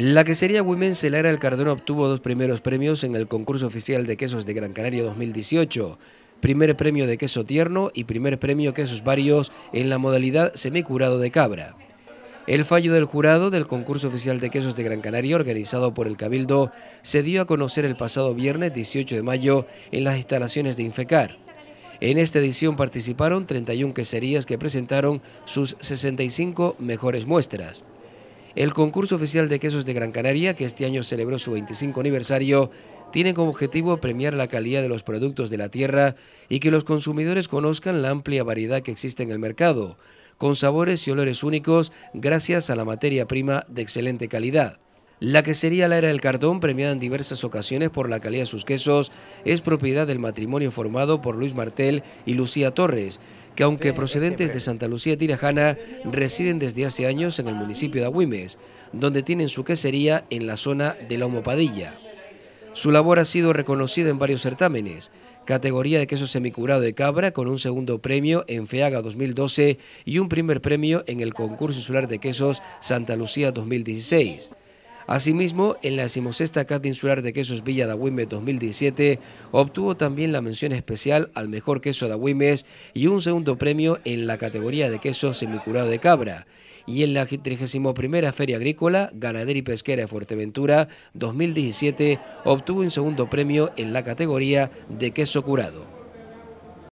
La quesería Women's Lara El Cardón obtuvo dos primeros premios en el concurso oficial de quesos de Gran Canaria 2018. Primer premio de queso tierno y primer premio quesos varios en la modalidad semicurado de cabra. El fallo del jurado del concurso oficial de quesos de Gran Canaria organizado por el Cabildo se dio a conocer el pasado viernes 18 de mayo en las instalaciones de Infecar. En esta edición participaron 31 queserías que presentaron sus 65 mejores muestras. El concurso oficial de quesos de Gran Canaria, que este año celebró su 25 aniversario, tiene como objetivo premiar la calidad de los productos de la tierra y que los consumidores conozcan la amplia variedad que existe en el mercado, con sabores y olores únicos gracias a la materia prima de excelente calidad. La quesería La Era del Cartón, premiada en diversas ocasiones por la calidad de sus quesos, es propiedad del matrimonio formado por Luis Martel y Lucía Torres, que aunque procedentes de Santa Lucía Tirajana, residen desde hace años en el municipio de Agüimes, donde tienen su quesería en la zona de la Homopadilla. Su labor ha sido reconocida en varios certámenes, categoría de queso semicurado de cabra con un segundo premio en FEAGA 2012 y un primer premio en el concurso insular de quesos Santa Lucía 2016. Asimismo, en la decimosexta Cata Insular de Quesos Villa de Agüimes 2017, obtuvo también la mención especial al mejor queso de Agüimes y un segundo premio en la categoría de queso semicurado de cabra. Y en la 31 Feria Agrícola, Ganadera y Pesquera de Fuerteventura 2017, obtuvo un segundo premio en la categoría de queso curado.